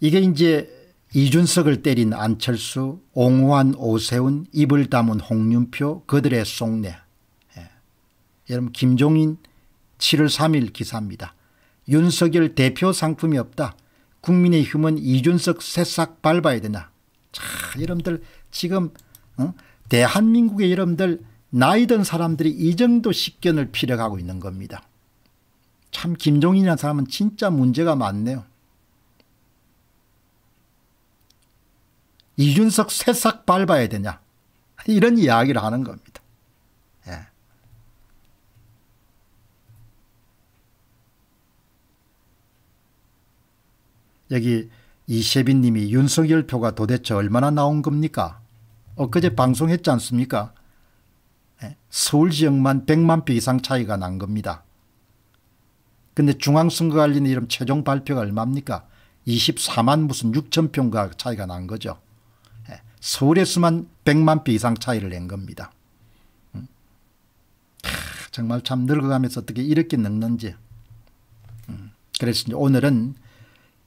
이게 이제 이준석을 때린 안철수, 옹호한 오세훈, 입을 담은 홍윤표 그들의 속내. 예. 여러분 김종인 7월 3일 기사입니다. 윤석열 대표 상품이 없다. 국민의힘은 이준석 새싹 밟아야 되나. 자 여러분들 지금 어? 대한민국의 여러분들 나이든 사람들이 이 정도 식견을 피력하고 있는 겁니다. 참 김종인이라는 사람은 진짜 문제가 많네요. 이준석 새싹 밟아야 되냐 이런 이야기를 하는 겁니다. 예. 여기 이세빈님이 윤석열 표가 도대체 얼마나 나온 겁니까? 엊그제 방송했지 않습니까? 예. 서울 지역만 100만 표 이상 차이가 난 겁니다. 근데 중앙선거관리는 이름 최종 발표가 얼마입니까? 24만 무슨 6천 표가 차이가 난 거죠. 서울에서만 100만 표 이상 차이를 낸 겁니다. 음. 정말 참 늙어가면서 어떻게 이렇게 늙는지. 음. 그래서 오늘은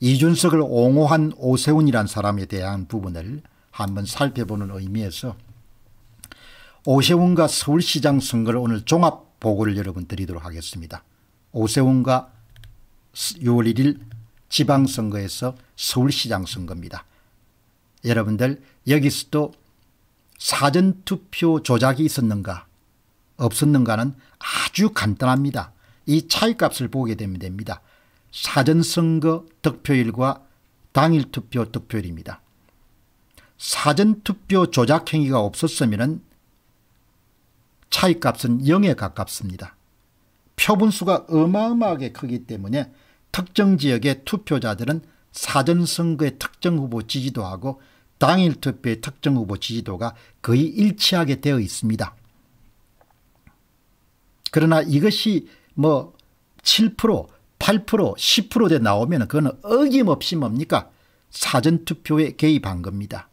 이준석을 옹호한 오세훈이란 사람에 대한 부분을 한번 살펴보는 의미에서 오세훈과 서울시장 선거를 오늘 종합 보고를 여러분 드리도록 하겠습니다. 오세훈과 6월 1일 지방선거에서 서울시장 선거입니다. 여러분들 여기서도 사전투표 조작이 있었는가 없었는가는 아주 간단합니다. 이 차이값을 보게 되면 됩니다. 사전선거 득표율과 당일투표 득표율입니다. 사전투표 조작 행위가 없었으면 차이값은 0에 가깝습니다. 표분수가 어마어마하게 크기 때문에 특정 지역의 투표자들은 사전선거의 특정 후보 지지도하고 당일 투표의 특정 후보 지지도가 거의 일치하게 되어 있습니다. 그러나 이것이 뭐 7%, 8%, 10%대 나오면 그거 어김없이 뭡니까? 사전투표에 개입한 겁니다.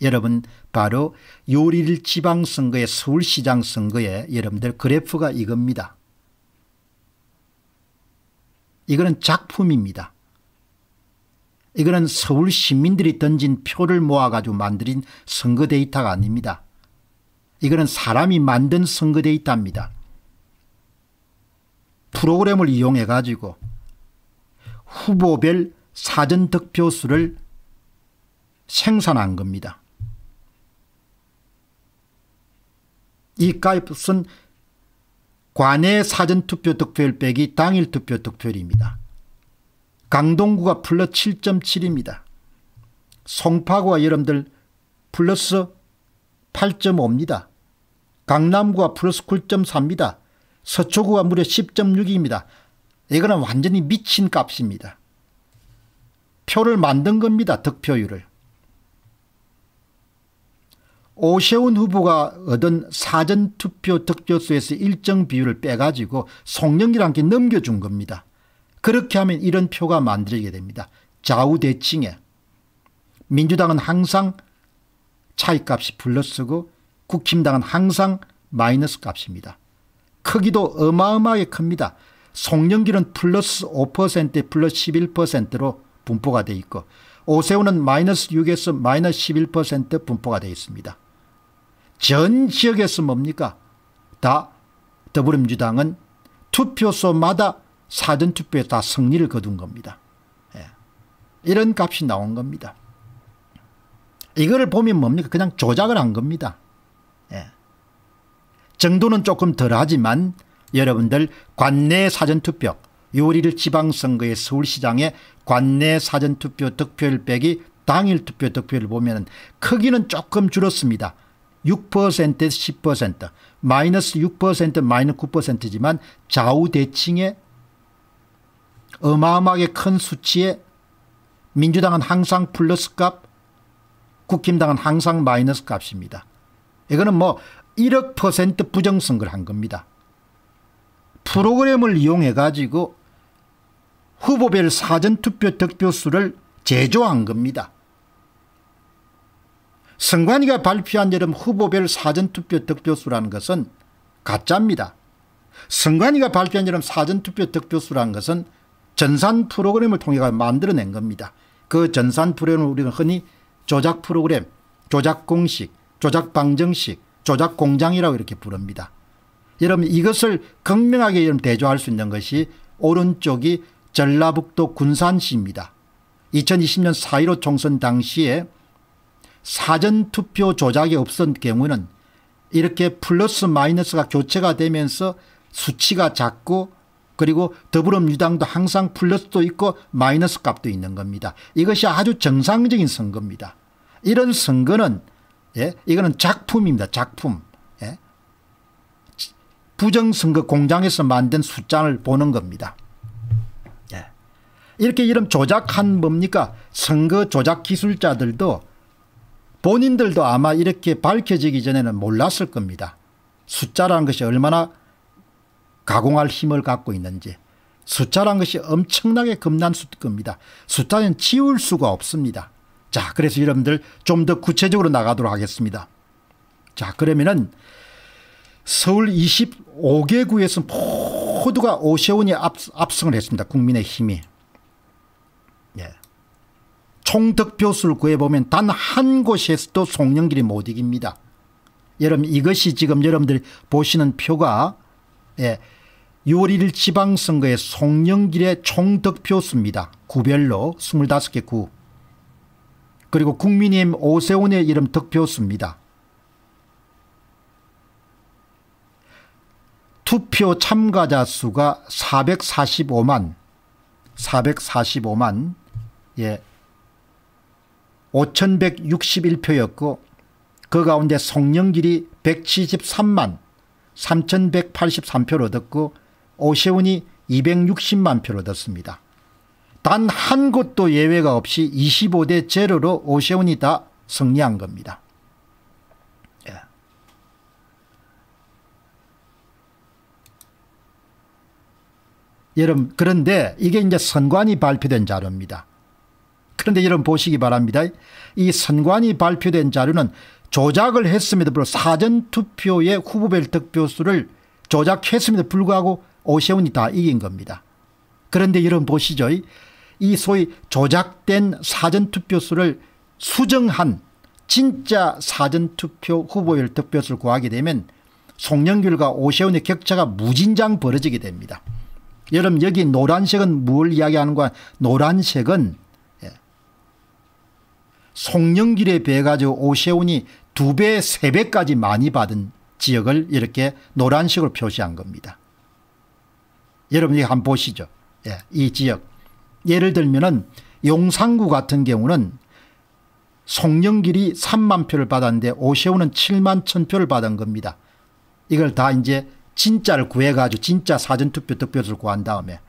여러분 바로 6월 1 지방선거의 서울시장 선거의 여러분들 그래프가 이겁니다. 이거는 작품입니다. 이거는 서울 시민들이 던진 표를 모아가지고 만들인 선거 데이터가 아닙니다. 이거는 사람이 만든 선거 데이터입니다. 프로그램을 이용해 가지고 후보별 사전 득표수를 생산한 겁니다. 이가입은 관내 사전투표 득표율 빼기 당일 투표 득표율입니다. 강동구가 플러스 7.7입니다. 송파구가 여러분들 플러스 8.5입니다. 강남구가 플러스 9.4입니다. 서초구가 무려 10.6입니다. 이거는 완전히 미친 값입니다. 표를 만든 겁니다. 득표율을. 오세훈 후보가 얻은 사전투표 득표수에서 일정 비율을 빼가지고 송영길한테 넘겨준 겁니다. 그렇게 하면 이런 표가 만들어지게 됩니다. 좌우대칭에 민주당은 항상 차이값이 불러쓰고 국힘당은 항상 마이너스 값입니다. 크기도 어마어마하게 큽니다. 송영길은 플러스 5% 플러스 11%로 분포가 돼 있고 오세훈은 마이너스 6에서 마이너스 11% 분포가 되어 있습니다. 전 지역에서 뭡니까? 다 더불어민주당은 투표소마다 사전투표에 다 승리를 거둔 겁니다. 예. 이런 값이 나온 겁니다. 이거를 보면 뭡니까? 그냥 조작을 한 겁니다. 예. 정도는 조금 덜하지만 여러분들 관내 사전투표 6월 1일 지방선거의 서울시장의 관내 사전투표 득표율 빼기 당일 투표 득표율을 보면 크기는 조금 줄었습니다. 6%에서 10% 마이너스 6% 마이너스 9%지만 좌우대칭의 어마어마하게 큰 수치에 민주당은 항상 플러스 값 국힘당은 항상 마이너스 값입니다. 이거는 뭐 1억 퍼센트 부정선거를 한 겁니다. 프로그램을 이용해 가지고 후보별 사전투표 득표수를 제조한 겁니다. 선관위가 발표한 여름 후보별 사전투표 득표수라는 것은 가짜입니다. 선관위가 발표한 여름 사전투표 득표수라는 것은 전산 프로그램을 통해 만들어낸 겁니다. 그 전산 프로그램을 우리는 흔히 조작 프로그램, 조작 공식, 조작 방정식, 조작 공장이라고 이렇게 부릅니다. 여러분 이것을 극명하게 여러분 대조할 수 있는 것이 오른쪽이 전라북도 군산시입니다. 2020년 4.15 총선 당시에 사전투표 조작이 없었던 경우는 이렇게 플러스 마이너스가 교체가 되면서 수치가 작고 그리고 더불어민주당도 항상 플러스도 있고 마이너스 값도 있는 겁니다. 이것이 아주 정상적인 선거입니다. 이런 선거는 예, 이거는 작품입니다. 작품. 예? 부정선거 공장에서 만든 숫자를 보는 겁니다. 예. 이렇게 이런 조작한 뭡니까? 선거 조작 기술자들도 본인들도 아마 이렇게 밝혀지기 전에는 몰랐을 겁니다. 숫자라는 것이 얼마나 가공할 힘을 갖고 있는지 숫자란 것이 엄청나게 겁난 수입니다. 숫자는 지울 수가 없습니다. 자 그래서 여러분들 좀 더 구체적으로 나가도록 하겠습니다. 자 그러면은 서울 25개 구에서 모두가 오세훈이 압, 승을 했습니다. 국민의 힘이. 예. 총득표수를 구해보면 단 한 곳에서도 송영길이 못 이깁니다. 여러분 이것이 지금 여러분들이 보시는 표가 예, 6월 1일 지방선거의 송영길의 총득표 수입니다. 구별로 25개 구. 그리고 국민의힘 오세훈의 이름 득표 수입니다. 투표 참가자 수가 445만 445만 예 5161표였고 그 가운데 송영길이 173만 3183표를 얻었고 오세훈이 260만 표를 얻었습니다. 단 한 곳도 예외가 없이 25대 제로로 오세훈이 다 승리한 겁니다. 예. 여러분 그런데 이게 이제 선관위 발표된 자료입니다. 그런데 여러분 보시기 바랍니다. 이 선관위 발표된 자료는 조작을 했음에도 불구하고 사전투표의 후보별 득표수를 조작했음에도 불구하고 오세훈이 다 이긴 겁니다. 그런데 여러분 보시죠. 이 소위 조작된 사전투표수를 수정한 진짜 사전투표 후보열 득표수를 구하게 되면 송영길과 오세훈의 격차가 무진장 벌어지게 됩니다. 여러분 여기 노란색은 뭘 이야기하는가 노란색은 예, 송영길에 비해 가지고 오세훈이 두 배, 세 배까지 많이 받은 지역을 이렇게 노란색으로 표시한 겁니다. 여러분이 한번 보시죠. 예, 이 지역. 예를 들면은 용산구 같은 경우는 송영길이 3만 표를 받았는데 오세훈은 7만 천 표를 받은 겁니다. 이걸 다 이제 진짜를 구해가지고 진짜 사전투표 득표수를 구한 다음에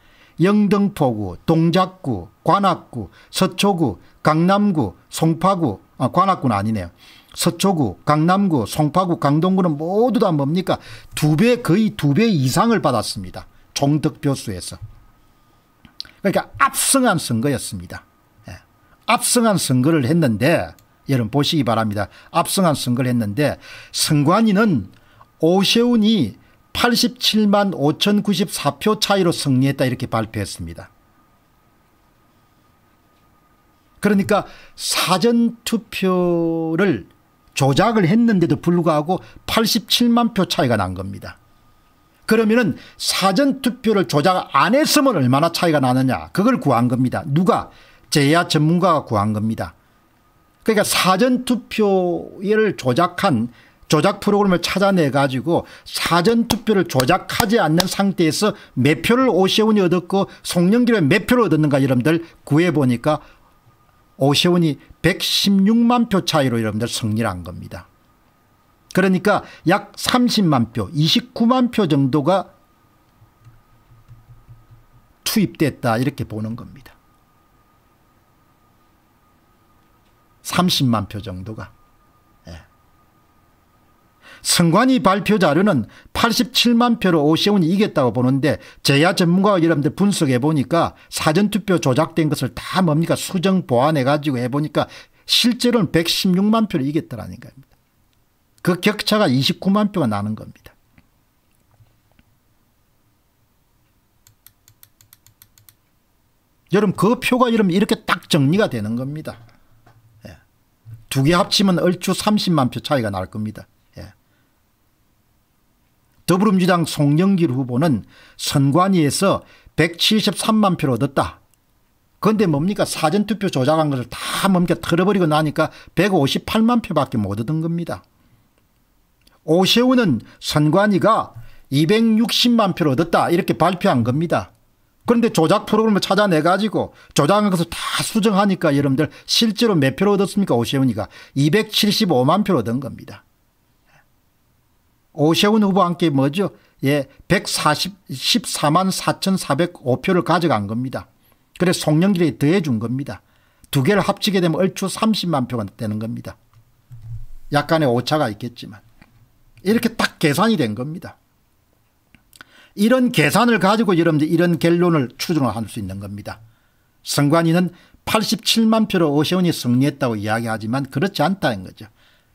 영등포구, 동작구, 관악구, 서초구, 강남구, 송파구, 아, 관악구는 아니네요. 서초구, 강남구, 송파구, 강동구는 모두 다 뭡니까? 두 배, 거의 두 배 이상을 받았습니다. 종득표수에서. 그러니까 압승한 선거였습니다. 예. 압승한 선거를 했는데 여러분 보시기 바랍니다. 압승한 선거를 했는데 선관위는 오세훈이 87만 5,094표 차이로 승리했다 이렇게 발표했습니다. 그러니까 사전투표를 조작을 했는데도 불구하고 87만 표 차이가 난 겁니다. 그러면은 사전투표를 조작 안 했으면 얼마나 차이가 나느냐 그걸 구한 겁니다. 누가 제야 전문가가 구한 겁니다. 그러니까 사전투표를 조작한 조작 프로그램을 찾아내 가지고 사전투표를 조작하지 않는 상태에서 몇 표를 오세훈이 얻었고 송영길은 몇 표를 얻었는가 여러분들 구해보니까 오세훈이 116만 표 차이로 여러분들 승리를 한 겁니다. 그러니까 약 30만 표, 29만 표 정도가 투입됐다 이렇게 보는 겁니다. 30만 표 정도가. 예. 선관위 발표 자료는 87만 표로 오세훈이 이겼다고 보는데 제야 전문가 여러분들 분석해 보니까 사전투표 조작된 것을 다 뭡니까 수정 보완해 가지고 해 보니까 실제로는 116만 표를 이겼더라는 겁니 그 격차가 29만 표가 나는 겁니다. 여러분 그 표가 여러분 이렇게 딱 정리가 되는 겁니다. 예. 두개 합치면 얼추 30만 표 차이가 날 겁니다. 예. 더불어민주당 송영길 후보는 선관위에서 173만 표를 얻었다. 그런데 뭡니까 사전투표 조작한 것을 다 멈춰 털어버리고 나니까 158만 표밖에 못 얻은 겁니다. 오세훈은 선관위가 260만 표를 얻었다 이렇게 발표한 겁니다. 그런데 조작 프로그램을 찾아내가지고 조작한 것을 다 수정하니까 여러분들 실제로 몇 표를 얻었습니까? 오세훈이가 275만 표를 얻은 겁니다. 오세훈 후보와 함께 뭐죠? 예, 144만 4,405표를 가져간 겁니다. 그래서 송영길이 더해준 겁니다. 두 개를 합치게 되면 얼추 30만 표가 되는 겁니다. 약간의 오차가 있겠지만. 이렇게 딱 계산이 된 겁니다. 이런 계산을 가지고 여러분들 이런 결론을 추정할 수 있는 겁니다. 선관위는 87만 표로 오세훈이 승리했다고 이야기하지만 그렇지 않다는 거죠.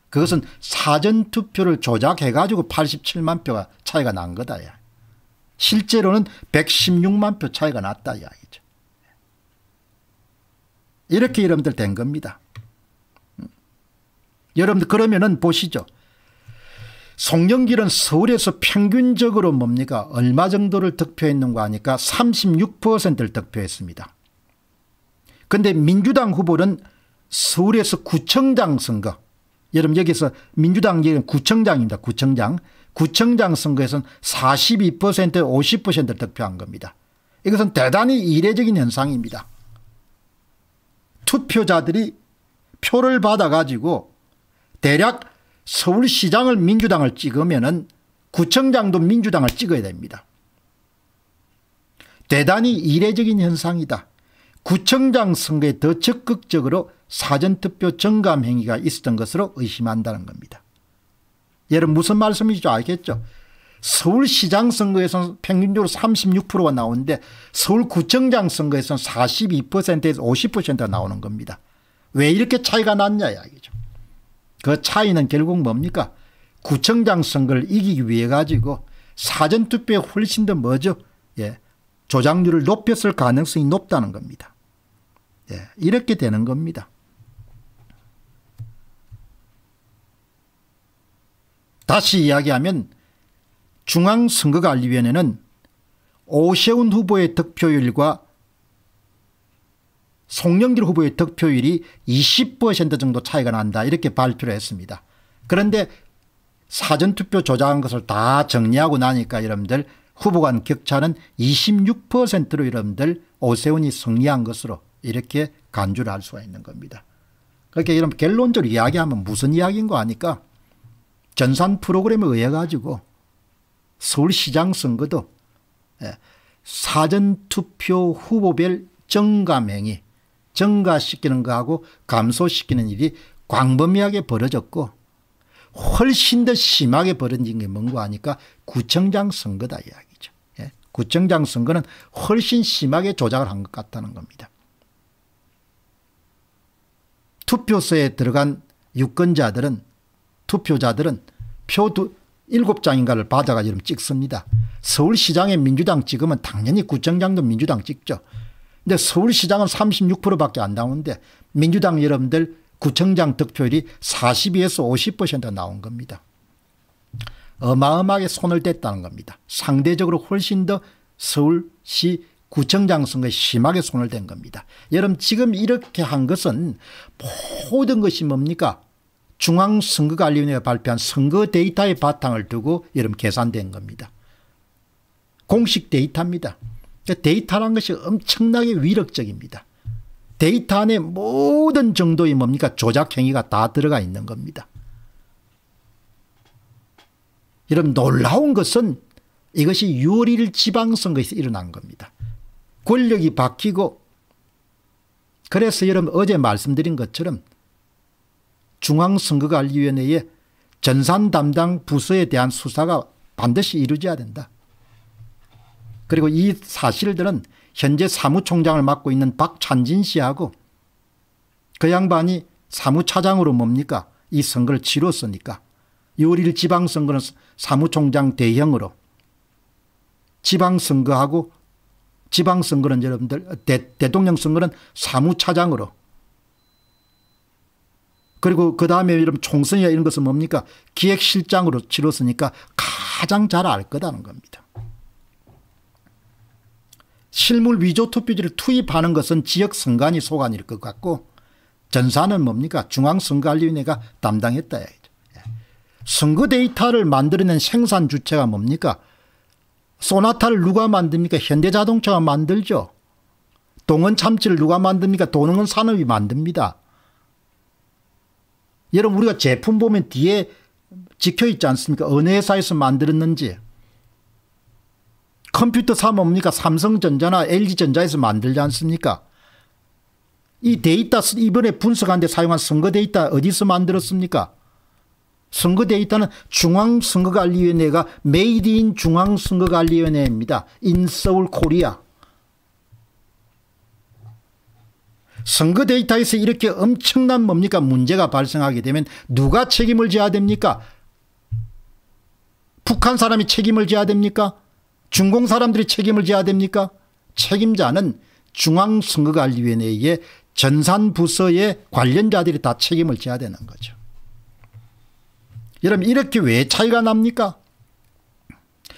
그것은 사전투표를 조작해가지고 87만 표가 차이가 난 거다. 야. 실제로는 116만 표 차이가 났다 이야기죠. 이렇게 여러분들 된 겁니다. 음. 여러분들 그러면은 보시죠. 송영길은 서울에서 평균적으로 뭡니까 얼마 정도를 득표했는가 하니까 36%를 득표했습니다. 그런데 민주당 후보는 서울에서 구청장 선거 여러분 여기서 민주당 얘 구청장입니다. 구청장. 구청장 선거에서는 4 2 50%를 득표한 겁니다. 이것은 대단히 이례적인 현상입니다. 투표자들이 표를 받아가지고 대략 서울시장을 민주당을 찍으면은 구청장도 민주당을 찍어야 됩니다. 대단히 이례적인 현상이다. 구청장 선거에 더 적극적으로 사전투표 정감 행위가 있었던 것으로 의심한다는 겁니다. 여러분 무슨 말씀인지 알겠죠? 서울시장 선거에서는 평균적으로 36%가 나오는데 서울구청장 선거에서는 42%에서 50%가 나오는 겁니다. 왜 이렇게 차이가 났냐 이야기죠. 그 차이는 결국 뭡니까 구청장 선거를 이기기 위해 가지고 사전투표에 훨씬 더 뭐죠 예. 조작률을 높였을 가능성이 높다는 겁니다. 예. 이렇게 되는 겁니다. 다시 이야기하면 중앙선거관리위원회는 오세훈 후보의 득표율과 송영길 후보의 득표율이 20% 정도 차이가 난다 이렇게 발표를 했습니다. 그런데 사전투표 조작한 것을 다 정리하고 나니까 여러분들 후보 간 격차는 26%로 여러분들 오세훈이 승리한 것으로 이렇게 간주를 할 수가 있는 겁니다. 그렇게 여러분 결론적으로 이야기하면 무슨 이야기인 거 아니까 전산 프로그램에 의해 가지고 서울시장 선거도 예, 사전투표 후보별 정감행위 증가시키는 거하고 감소시키는 일이 광범위하게 벌어졌고 훨씬 더 심하게 벌어진 게뭔가 하니까 구청장 선거다 이야기죠. 예? 구청장 선거는 훨씬 심하게 조작을 한 것 같다는 겁니다. 투표소에 들어간 유권자들은 투표자들은 표 두, 일곱 장인가를 받아가지고 찍습니다. 서울시장의 민주당 찍으면 당연히 구청장도 민주당 찍죠. 근데 서울시장은 36%밖에 안 나오는데 민주당 여러분들 구청장 득표율이 42에서 50% 나온 겁니다. 어마어마하게 손을 댔다는 겁니다. 상대적으로 훨씬 더 서울시 구청장 선거에 심하게 손을 댄 겁니다. 여러분 지금 이렇게 한 것은 모든 것이 뭡니까? 중앙선거관리위원회가 발표한 선거 데이터의 바탕을 두고 여러분 계산된 겁니다. 공식 데이터입니다. 데이터라는 것이 엄청나게 위력적입니다. 데이터 안에 모든 정도의 뭡니까? 조작 행위가 다 들어가 있는 겁니다. 여러분 놀라운 것은 이것이 6월 1일 지방선거에서 일어난 겁니다. 권력이 바뀌고 그래서 여러분 어제 말씀드린 것처럼 중앙선거관리위원회의 전산 담당 부서에 대한 수사가 반드시 이루어져야 된다. 그리고 이 사실들은 현재 사무총장을 맡고 있는 박찬진 씨하고 그 양반이 사무차장으로 뭡니까 이 선거를 치렀으니까 6월 1 지방선거는 사무총장 대형으로 지방선거하고 지방선거는 여러분들 대, 대통령 선거는 사무차장으로 그리고 그 다음에 이런 총선이나 이런 것은 뭡니까 기획실장으로 치렀으니까 가장 잘 알 거다는 겁니다. 실물 위조 투표지를 투입하는 것은 지역 선관위 소관일 것 같고 전산은 뭡니까 중앙선거관위원회가 담당했다. 예. 선거 데이터를 만들어낸 생산 주체가 뭡니까 소나타를 누가 만듭니까 현대자동차가 만들죠. 동원 참치를 누가 만듭니까 도 동은 산업이 만듭니다. 여러분 우리가 제품 보면 뒤에 찍혀 있지 않습니까? 어느 회사에서 만들었는지. 컴퓨터 사면 뭡니까? 삼성전자나 LG전자에서 만들지 않습니까? 이 데이터 이번에 분석하데 사용한 선거 데이터 어디서 만들었습니까? 선거 데이터는 중앙선거관리위원회가 메이드 인 중앙선거관리위원회입니다. 인서울 코리아. 선거 데이터에서 이렇게 엄청난 뭡니까 문제가 발생하게 되면 누가 책임을 져야 됩니까? 북한 사람이 책임을 져야 됩니까? 중공 사람들이 책임을 져야 됩니까? 책임자는 중앙선거관리위원회의 전산 부서의 관련자들이 다 책임을 져야 되는 거죠. 여러분 이렇게 왜 차이가 납니까?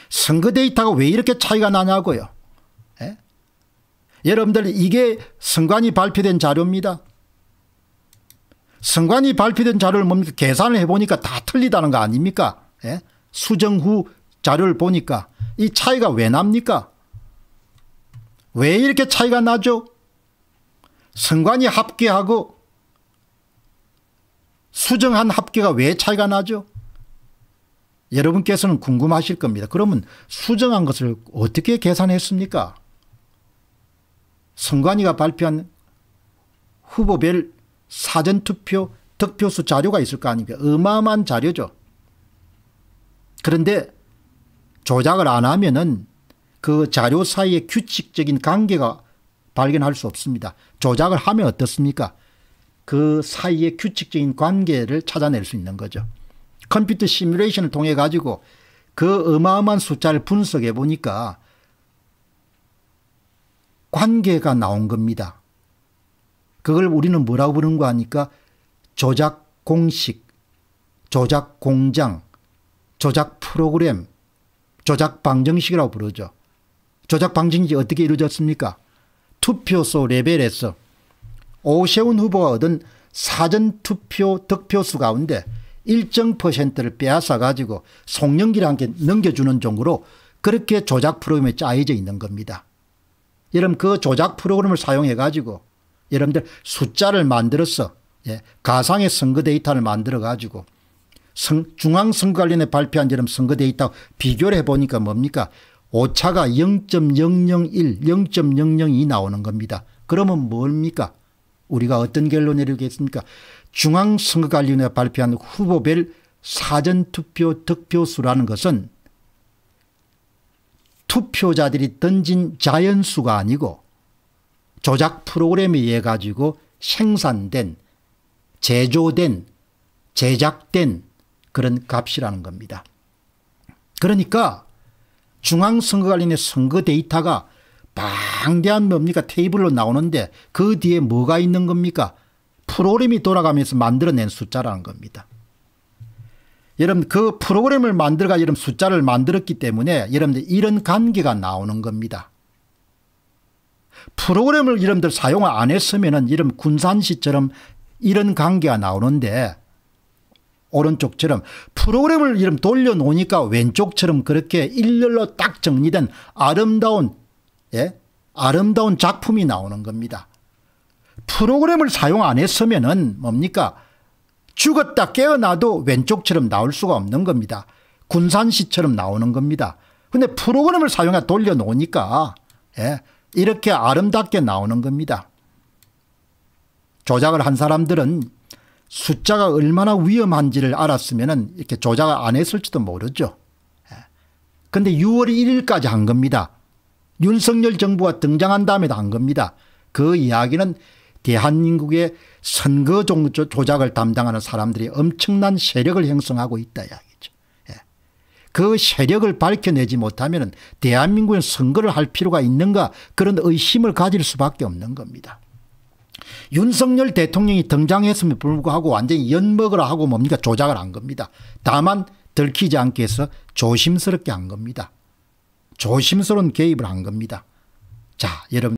선거 데이터가 왜 이렇게 차이가 나냐고요. 예? 여러분들 이게 선관이 발표된 자료입니다. 선관이 발표된 자료를 뭡니까? 계산을 해보니까 다 틀리다는 거 아닙니까? 예? 수정 후 자료를 보니까 이 차이가 왜 납니까? 왜 이렇게 차이가 나죠? 선관위 합계하고 수정한 합계가 왜 차이가 나죠? 여러분께서는 궁금하실 겁니다. 그러면 수정한 것을 어떻게 계산했습니까? 선관위가 발표한 후보별 사전투표 득표수 자료가 있을 거 아닙니까? 어마어마한 자료죠. 그런데 조작을 안 하면은 그 자료 사이에 규칙적인 관계가 발견할 수 없습니다. 조작을 하면 어떻습니까? 그 사이에 규칙적인 관계를 찾아낼 수 있는 거죠. 컴퓨터 시뮬레이션을 통해 가지고 그 어마어마한 숫자를 분석해 보니까 관계가 나온 겁니다. 그걸 우리는 뭐라고 부르는 거 아니까 조작 공식, 조작 공장, 조작 프로그램, 조작 방정식이라고 부르죠. 조작 방정식이 어떻게 이루어졌습니까? 투표소 레벨에서 오세훈 후보가 얻은 사전투표 득표수 가운데 일정 퍼센트를 빼앗아 가지고 송영길한테 넘겨주는 종으로 그렇게 조작 프로그램에 짜여져 있는 겁니다. 여러분 그 조작 프로그램을 사용해 가지고 여러분들 숫자를 만들어서 예, 가상의 선거 데이터를 만들어 가지고 중앙선거관련에 발표한 지는 선거돼 있다고 비교를 해보니까 뭡니까 오차가 0.001 0.002 나오는 겁니다. 그러면 뭡니까 우리가 어떤 결론 을 내리겠습니까 중앙선거관리위원회가 발표한 후보별 사전투표 득표수라는 것은 투표자들이 던진 자연수가 아니고 조작 프로그램에 의해 가지고 생산된 제조된 제작된 그런 값이라는 겁니다. 그러니까 중앙선거관리의 선거 데이터가 방대한 뭡니까 테이블로 나오는데 그 뒤에 뭐가 있는 겁니까? 프로그램이 돌아가면서 만들어낸 숫자라는 겁니다. 여러분 그 프로그램을 만들어가 여러 숫자를 만들었기 때문에 여러분들 이런 관계가 나오는 겁니다. 프로그램을 여러분들 사용 을안 했으면은 이런 군산시처럼 이런 관계가 나오는데 오른쪽처럼 프로그램을 이름 돌려놓으니까 왼쪽처럼 그렇게 일렬로 딱 정리된 아름다운 예? 아름다운 작품이 나오는 겁니다. 프로그램을 사용 안 했으면은 뭡니까? 죽었다 깨어나도 왼쪽처럼 나올 수가 없는 겁니다. 군산시처럼 나오는 겁니다. 근데 프로그램을 사용해 돌려놓으니까 예, 이렇게 아름답게 나오는 겁니다. 조작을 한 사람들은 숫자가 얼마나 위험한지를 알았으면 이렇게 조작 을안 했을지도 모르죠. 예. 근데 6월 1일까지 한 겁니다. 윤석열 정부가 등장한 다음에도 한 겁니다. 그 이야기는 대한민국의 선거 조작을 담당하는 사람들이 엄청난 세력을 형성하고 있다 이야기죠. 예. 그 세력을 밝혀내지 못하면 대한민국은 선거를 할 필요가 있는가 그런 의심을 가질 수밖에 없는 겁니다. 윤석열 대통령이 등장했음에 불구하고 완전히 연먹으라 하고 뭡니까 조작을 한 겁니다. 다만 들키지 않게 해서 조심스럽게 한 겁니다. 조심스러운 개입을 한 겁니다. 자 여러분